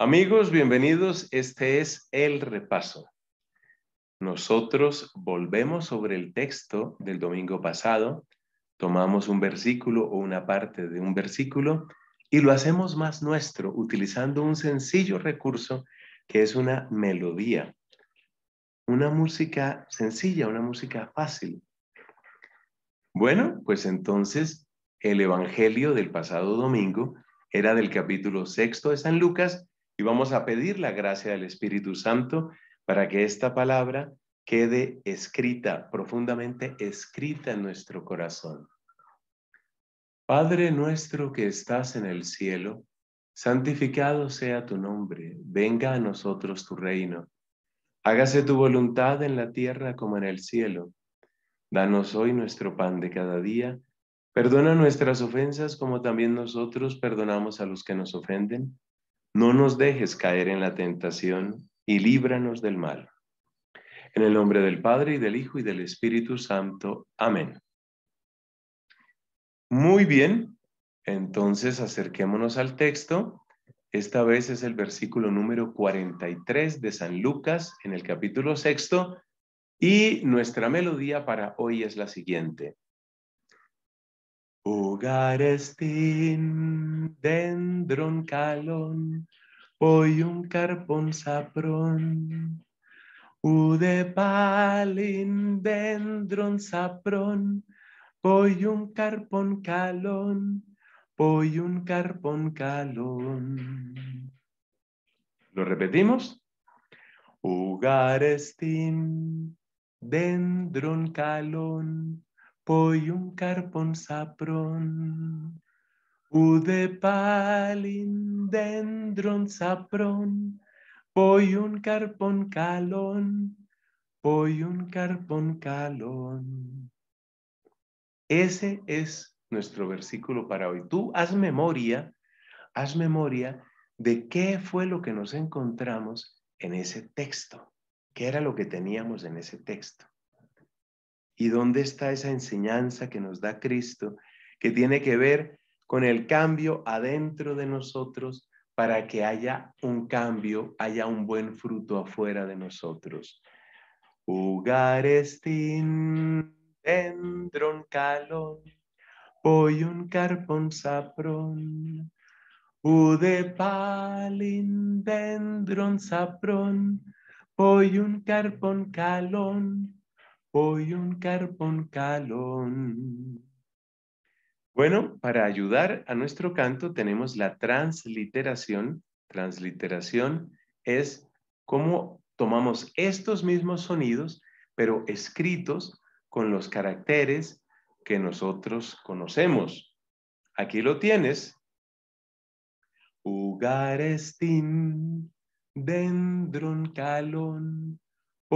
Amigos, bienvenidos. Este es el repaso. Nosotros volvemos sobre el texto del domingo pasado, tomamos un versículo o una parte de un versículo y lo hacemos más nuestro utilizando un sencillo recurso que es una melodía, una música sencilla, una música fácil. Bueno, pues entonces el Evangelio del pasado domingo era del capítulo sexto de San Lucas y vamos a pedir la gracia del Espíritu Santo para que esta palabra quede escrita, profundamente escrita en nuestro corazón. Padre nuestro que estás en el cielo, santificado sea tu nombre, venga a nosotros tu reino, hágase tu voluntad en la tierra como en el cielo. Danos hoy nuestro pan de cada día, perdona nuestras ofensas como también nosotros perdonamos a los que nos ofenden no nos dejes caer en la tentación y líbranos del mal. En el nombre del Padre y del Hijo y del Espíritu Santo. Amén. Muy bien, entonces acerquémonos al texto. Esta vez es el versículo número 43 de San Lucas en el capítulo sexto y nuestra melodía para hoy es la siguiente. Ugarestin, dendron calon, un carpon sapron. Ude palin, dendron sapron, un carpon calon, un carpon calón. ¿Lo repetimos? Ugarestin, dendron calón. Poy un carpon sapron, de palindendron sapron, Poy un carpon calón, Poy un carpon calón. Ese es nuestro versículo para hoy. Tú haz memoria, haz memoria de qué fue lo que nos encontramos en ese texto, qué era lo que teníamos en ese texto. ¿Y dónde está esa enseñanza que nos da Cristo que tiene que ver con el cambio adentro de nosotros para que haya un cambio, haya un buen fruto afuera de nosotros? Ugar un calón, un carpon saprón, ude palin dendron saprón, un carpon calón, un carbón calón. Bueno, para ayudar a nuestro canto tenemos la transliteración. Transliteración es cómo tomamos estos mismos sonidos, pero escritos con los caracteres que nosotros conocemos. Aquí lo tienes. Ugarestin, dendron calón,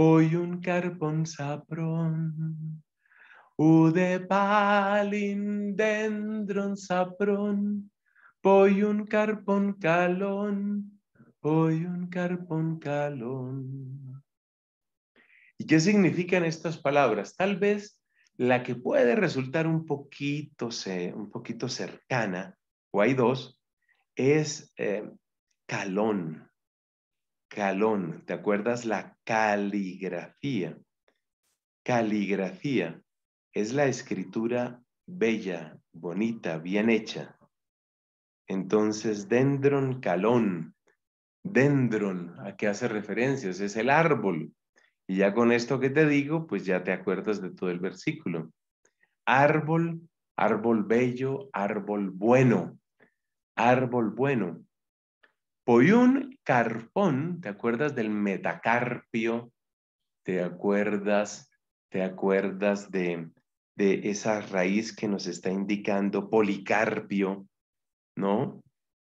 Hoy un carpón saprón, u de palindendron saprón, hoy un carpón calón, hoy un carpón calón. ¿Y qué significan estas palabras? Tal vez la que puede resultar un poquito, un poquito cercana, o hay dos, es eh, calón calón. ¿Te acuerdas la caligrafía? Caligrafía es la escritura bella, bonita, bien hecha. Entonces, dendron calón. Dendron, ¿a qué hace referencia? Es el árbol. Y ya con esto que te digo, pues ya te acuerdas de todo el versículo. Árbol, árbol bello, árbol bueno. Árbol bueno un carpón, ¿te acuerdas del metacarpio? ¿Te acuerdas? ¿Te acuerdas de, de esa raíz que nos está indicando policarpio? ¿No?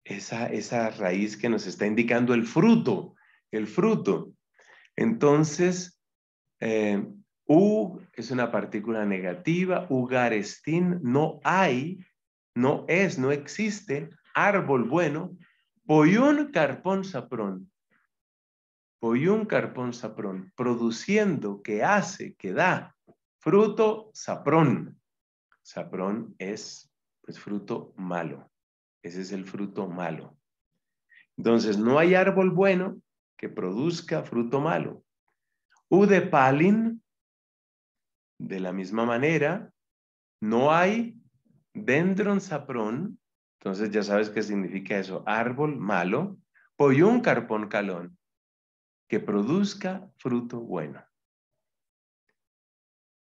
Esa, esa raíz que nos está indicando el fruto, el fruto. Entonces, eh, U es una partícula negativa, ugarestín, no hay, no es, no existe, árbol bueno, Poyun Carpón Saprón. Poyun Carpón Saprón. Produciendo, que hace, que da. Fruto Saprón. Saprón es pues, fruto malo. Ese es el fruto malo. Entonces, no hay árbol bueno que produzca fruto malo. U palin, de la misma manera, no hay dendron saprón entonces ya sabes qué significa eso. Árbol malo, un carpón calón, que produzca fruto bueno.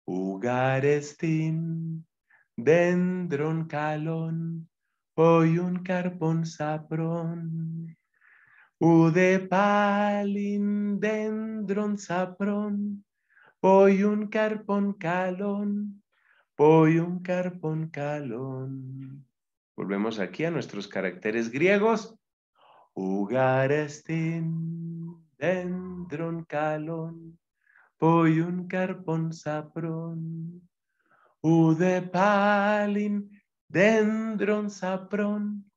Ugarestin, dendron calón, un carpón saprón. Ude palin dendron saprón, un carpón calón, un carpón calón. Volvemos aquí a nuestros caracteres griegos. Ugarestin, dendron calon, un carpon sapron, palin dendron sapron,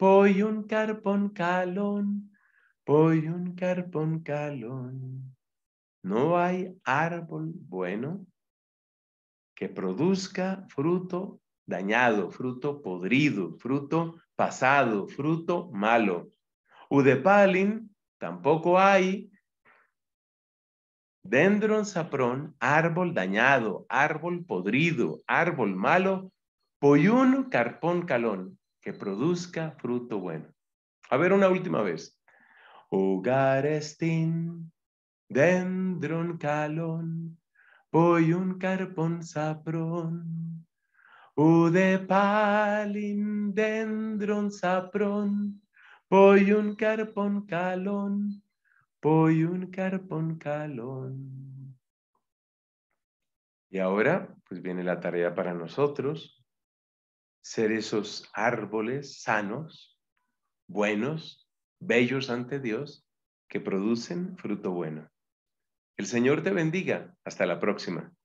un carpon calon, un carpon Calón. No hay árbol bueno que produzca fruto dañado, fruto podrido, fruto pasado, fruto malo. Udepalin, tampoco hay. Dendron saprón, árbol dañado, árbol podrido, árbol malo. Poyun carpón calón, que produzca fruto bueno. A ver una última vez. Ugarestin, dendron calón, poyun carpón saprón. Ude palindendron saprón, sapron, poi un carpon calón, poi un carpon calón. Y ahora, pues viene la tarea para nosotros, ser esos árboles sanos, buenos, bellos ante Dios, que producen fruto bueno. El Señor te bendiga. Hasta la próxima.